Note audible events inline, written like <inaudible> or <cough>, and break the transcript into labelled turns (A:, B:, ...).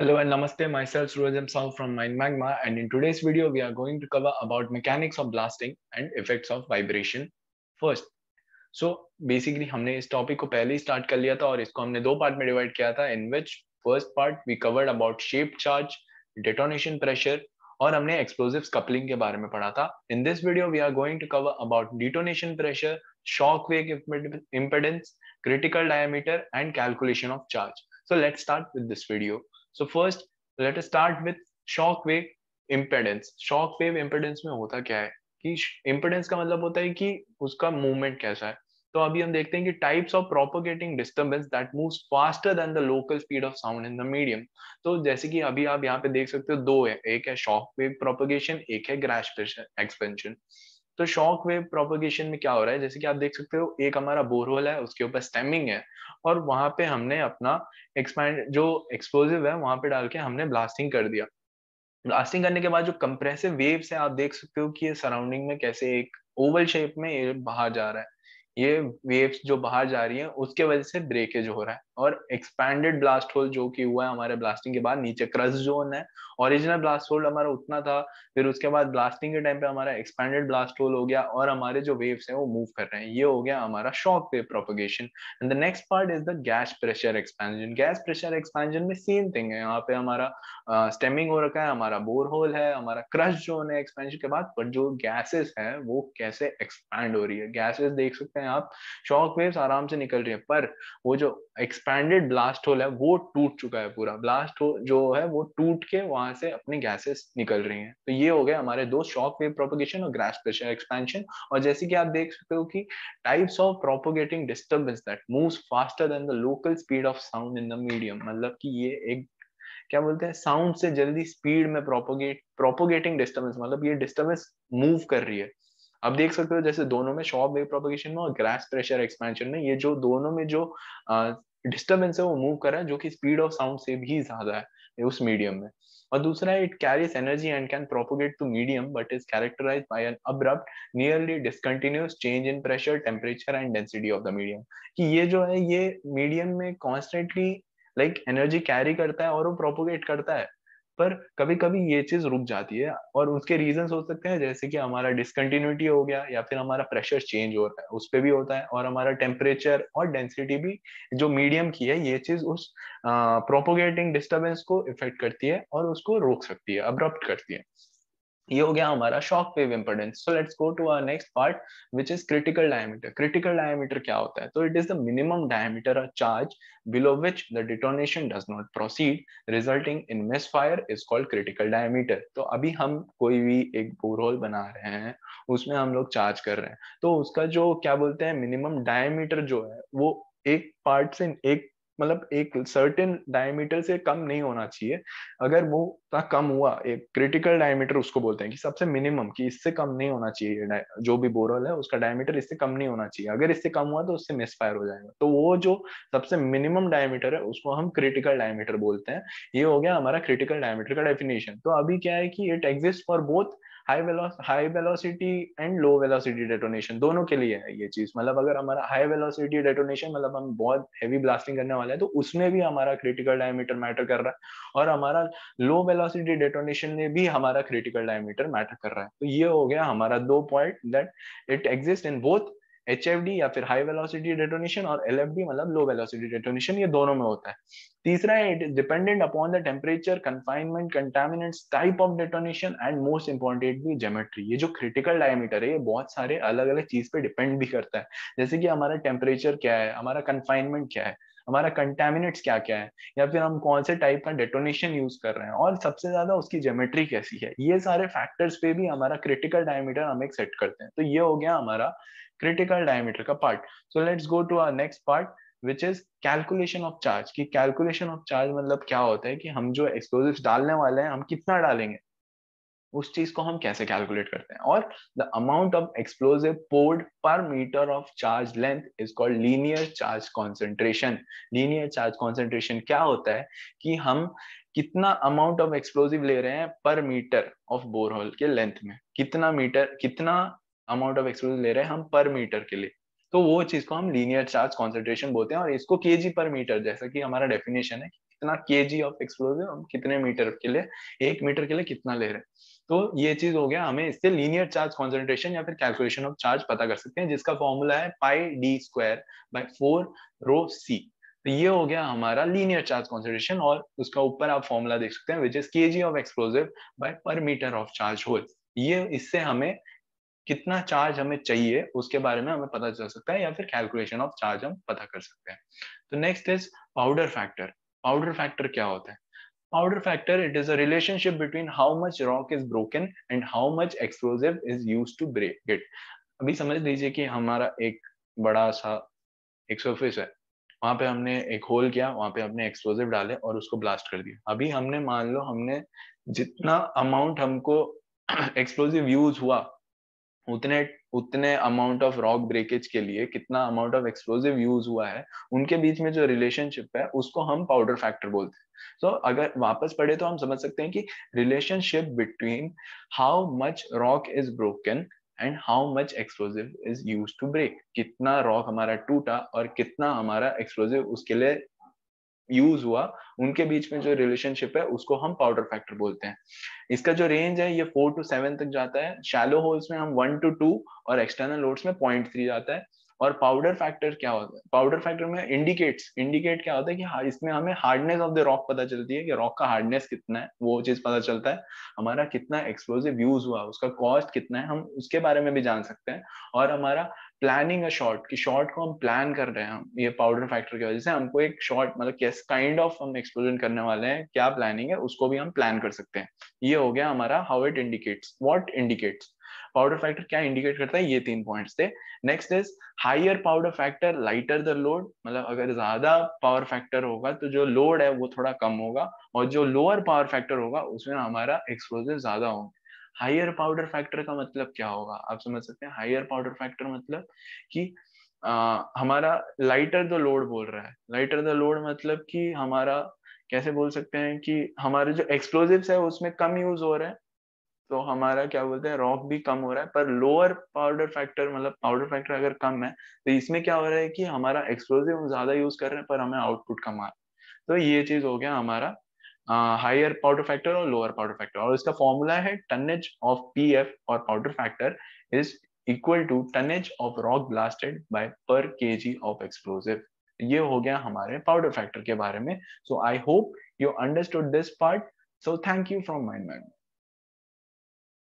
A: Hello and Namaste, myself Suraj Sahu from Mind Magma and in today's video we are going to cover about mechanics of blasting and effects of vibration first. So basically हमने इस topic को पहले ही start कर लिया था और इसको हमने दो पार्ट में डिवाइड किया था in which first part we covered about shape charge detonation pressure और हमने एक्सप्लोजिव कपलिंग के बारे में पढ़ा था in this video we are going to cover about detonation pressure shock wave impedance critical diameter and calculation of charge so let's start with this video so first let start with shock wave impedance shock wave impedance में होता क्या है कि impedance का मतलब होता है कि उसका मूवमेंट कैसा है तो अभी हम देखते हैं कि types of propagating disturbance that moves faster than the local speed of sound in the medium तो जैसे कि अभी आप यहाँ पे देख सकते हो दो है एक है शॉक वेव प्रोपोगेशन एक है ग्रैश एक्सपेंशन तो शॉक वेव प्रोपोगेशन में क्या हो रहा है जैसे कि आप देख सकते हो एक हमारा बोरहोल है उसके ऊपर स्टेमिंग है और वहां पे हमने अपना एक्सपैंड जो एक्सप्लोजिव है वहां पे डाल के हमने ब्लास्टिंग कर दिया ब्लास्टिंग करने के बाद जो कंप्रेसिव वेव्स है आप देख सकते हो कि ये सराउंडिंग में कैसे एक ओवल शेप में ये बाहर जा रहा है ये वेव्स जो बाहर जा रही हैं उसके वजह से ब्रेकेज हो रहा है और एक्सपैंडेड ब्लास्ट होल जो कि हुआ है हमारे ब्लास्टिंग के बाद नीचे क्रस जोन है ओरिजिनल ब्लास्ट होल हमारा उतना था फिर उसके बाद ब्लास्टिंग के टाइम पे हमारा एक्सपैंडेड ब्लास्ट होल हो गया और हमारे जो वेव्स हैं वो मूव कर रहे हैं ये हो गया हमारा shock wave propagation and the next part is the gas pressure expansion gas pressure expansion में सेम थिंग है यहाँ पे हमारा स्टेमिंग uh, हो रखा है हमारा बोर होल है हमारा क्रश जोन है एक्सपेंशन के बाद पर जो गैसेस है वो कैसे एक्सपैंड हो रही है गैसेस देख सकते हैं हैं आप शॉक वेव्स आराम से निकल रही है पर वो जो एक्सपैंडेड ब्लास्ट होल है वो टूट चुका है पूरा ब्लास्ट होल जो है वो टूट के वहां से अपने गैसेस निकल रही हैं तो ये हो गया हमारे दो शॉक वेव प्रोपोगेशन और ग्रास प्रेशर एक्सपेंशन और जैसे कि आप देख सकते हो कि types of propagating disturbance that move faster than the local speed of sound in the medium मतलब कि ये एक क्या बोलते हैं साउंड से जल्दी स्पीड में प्रोपोगेट प्रोपोगेटिंग डिस्टर्बेंस मतलब ये डिस्टर्बेंस मूव कर रही है अब देख सकते हो जैसे दोनों में शॉप वेव प्रोपोगेशन में और ग्रास प्रेशर एक्सपेंशन में ये जो दोनों में जो डिस्टर्बेंस है वो मूव कर रहा है जो कि स्पीड ऑफ साउंड से भी ज्यादा है उस मीडियम में और दूसरा it carries energy and can propagate to medium but is characterize by an abrupt nearly discontinuous change in pressure temperature and density of the medium कि ये जो है ये मीडियम में कॉन्स्टेंटली लाइक एनर्जी कैरी करता है और वो प्रोपोगेट करता है पर कभी कभी ये चीज रुक जाती है और उसके रीजन हो सकते हैं जैसे कि हमारा डिसकंटिन्यूटी हो गया या फिर हमारा प्रेशर चेंज हो रहा है उस पर भी होता है और हमारा टेम्परेचर और डेंसिटी भी जो मीडियम की है ये चीज उस प्रोपोगेटिंग डिस्टर्बेंस को इफेक्ट करती है और उसको रोक सकती है अब्रप्ट करती है ये हो गया हमारा shock wave impedance so let's go to our next part which is critical diameter critical diameter क्या होता है तो it is the minimum diameter of charge below which the detonation does not proceed resulting in misfire is called critical diameter तो अभी हम कोई भी एक बोरहोल बना रहे हैं उसमें हम लोग चार्ज कर रहे हैं तो उसका जो क्या बोलते हैं मिनिमम डायमीटर जो है वो एक पार्ट से एक मतलब एक सर्टेन डायमीटर से कम नहीं होना चाहिए अगर वो उतना कम हुआ एक क्रिटिकल डायमीटर उसको बोलते हैं कि सबसे मिनिमम कि इससे कम नहीं होना चाहिए जो भी बोरल है उसका डायमीटर इससे कम नहीं होना चाहिए अगर इससे कम हुआ तो उससे मिसफायर हो जाएगा तो वो जो सबसे मिनिमम डायमीटर है उसको हम क्रिटिकल डायमीटर बोलते हैं ये हो गया हमारा क्रिटिकल डायमीटर का डेफिनेशन तो अभी क्या है कि it exist for both high high velocity and low velocity detonation दोनों के लिए है ये चीज मतलब अगर हमारा हाई वेलोसिटी डेटोनेशन मतलब हम बहुत हैवी ब्लास्टिंग करने वाले हैं तो उसमें भी हमारा क्रिटिकल डायमीटर मैटर कर रहा है और हमारा लो वेलोसिटी डेटोनेशन में भी हमारा क्रिटिकल डायमीटर मैटर कर रहा है तो ये हो गया हमारा दो point that it exist in both H या फिर हाई वेलोसिटी डेटोनेशन और एल मतलब लो वेलोसिटी डेटोनेशन ये दोनों में होता है तीसरा है it is dependent upon the temperature confinement contaminants type of detonation and most भी जोमेट्री ये जो क्रिटिकल डायमीटर है ये बहुत सारे अलग अलग चीज पे डिपेंड भी करता है जैसे कि हमारा टेम्परेचर क्या है हमारा कन्फाइनमेंट क्या है हमारा कंटेमिनेट्स क्या क्या है या फिर हम कौन से टाइप का डेटोनेशन यूज कर रहे हैं और सबसे ज्यादा उसकी ज्योमेट्री कैसी है ये सारे फैक्टर्स पे भी हमारा क्रिटिकल डायमीटर हम एक सेट करते हैं तो ये हो गया हमारा क्रिटिकल डायमीटर का part so let's go to our next part which is calculation of charge की कैलकुलेशन ऑफ चार्ज मतलब क्या होता है कि हम जो एक्सप्लोजिव डालने वाले हैं हम कितना डालेंगे उस चीज को हम कैसे कैलकुलेट करते हैं और the amount of explosive poured per metre of charge length is called linear charge concentration linear charge concentration क्या होता है कि हम कितना अमाउंट ऑफ एक्सप्लोजिव ले रहे हैं पर मीटर ऑफ बोरहोल के लेंथ में कितना मीटर कितना अमाउंट ऑफ एक्सप्लोजिव ले रहे हैं हम पर मीटर के लिए तो वो चीज को हम लीनियर चार्ज कॉन्सेंट्रेशन बोलते हैं और इसको के जी पर मीटर जैसा कि हमारा डेफिनेशन है कितना के जी ऑफ एक्सप्लोजिव हम कितने मीटर के लिए एक मीटर के लिए कितना ले रहे हैं तो ये चीज हो गया हमें इससे लीनियर चार्ज कॉन्सेंट्रेशन या फिर कैलकुलेशन ऑफ चार्ज पता कर सकते हैं जिसका फॉर्मूला है pi d square by four rho c तो ये हो गया हमारा लीनियर चार्ज कॉन्सेंट्रेशन और उसका ऊपर आप फॉर्मूला देख सकते हैं which is K G of explosive by per metre of charge hole ये इससे हमें कितना चार्ज हमें चाहिए उसके बारे में हमें पता चल सकता है या फिर कैलकुलेशन ऑफ चार्ज हम पता कर सकते हैं तो next is powder factor powder factor क्या होता है powder factor it is a relationship between how much rock is broken and how much explosive is used to break it अभी समझ लीजिए कि हमारा एक बड़ा सा एक सरफेस है वहां पे हमने एक होल किया वहां पे हमने एक्सप्लोजिव डाले और उसको ब्लास्ट कर दिया अभी हमने मान लो हमने जितना अमाउंट हमको एक्सप्लोजिव <clears throat> यूज हुआ उतने उतने अमाउंट ऑफ रॉक ब्रेकेज के लिए कितना अमाउंट ऑफ एक्सप्लोजिव यूज हुआ है उनके बीच में जो रिलेशनशिप है उसको हम पाउडर फैक्टर बोलते हैं सो so, अगर वापस पढ़े तो हम समझ सकते हैं कि relationship between how much rock is broken and how much explosive is use to break कितना रॉक हमारा टूटा और कितना हमारा एक्सप्लोजिव उसके लिए यूज हुआ उनके बीच में जो रिलेशनशिप है उसको हम पाउडर फैक्टर बोलते हैं इसका जो रेंज है ये फोर टू सेवन तक जाता है शैलो होल्स में हम वन टू टू और एक्सटर्नल लोड्स में पॉइंट थ्री जाता है और पाउडर फैक्टर क्या होता है पाउडर फैक्टर में इंडिकेट्स इंडिकेट क्या होता है कि इसमें हमें हार्डनेस ऑफ द रॉक पता चलती है कि रॉक का हार्डनेस कितना है वो चीज पता चलता है हमारा कितना एक्सप्लोजिव यूज हुआ उसका कॉस्ट कितना है हम उसके बारे में भी जान सकते हैं और हमारा प्लानिंग अ शॉट कि शॉट को हम प्लान कर रहे हैं ये पाउडर फैक्टर की वजह से हमको एक शॉट मतलब किस काइंड ऑफ हम एक्सप्लोजन करने वाले हैं क्या प्लानिंग है उसको भी हम प्लान कर सकते हैं ये हो गया हमारा how it indicates what indicates powder factor क्या इंडिकेट करता है ये तीन पॉइंट्स थे next is higher powder factor lighter the load मतलब अगर ज्यादा पावर फैक्टर होगा तो जो लोड है वो थोड़ा कम होगा और जो लोअर पावर फैक्टर होगा उसमें हमारा एक्सप्लोजिव ज्यादा होगा हायर पाउडर फैक्टर का मतलब क्या होगा आप समझ सकते हैं हायर पाउडर फैक्टर मतलब कि आ, हमारा लाइटर द लोड बोल रहा है लाइटर द लोड मतलब कि हमारा कैसे बोल सकते हैं कि हमारे जो एक्सप्लोजिव है उसमें कम यूज हो रहा है तो हमारा क्या बोलते हैं रॉक भी कम हो रहा है पर लोअर पाउडर फैक्टर मतलब पाउडर फैक्टर अगर कम है तो इसमें क्या हो रहा है कि हमारा एक्सप्लोजिव ज्यादा यूज कर रहे हैं पर हमें आउटपुट कम आ रहा है तो ये चीज हो गया हमारा हायर पाउडर फैक्टर और लोअर पाउडर फैक्टर और इसका फॉर्मूला है टनेज ऑफ पी एफ और powder factor is equal to tonnage of rock blasted by per K G of explosive ये हो गया हमारे पाउडर फैक्टर के बारे में so I hope you understood this part so thank you from mind madam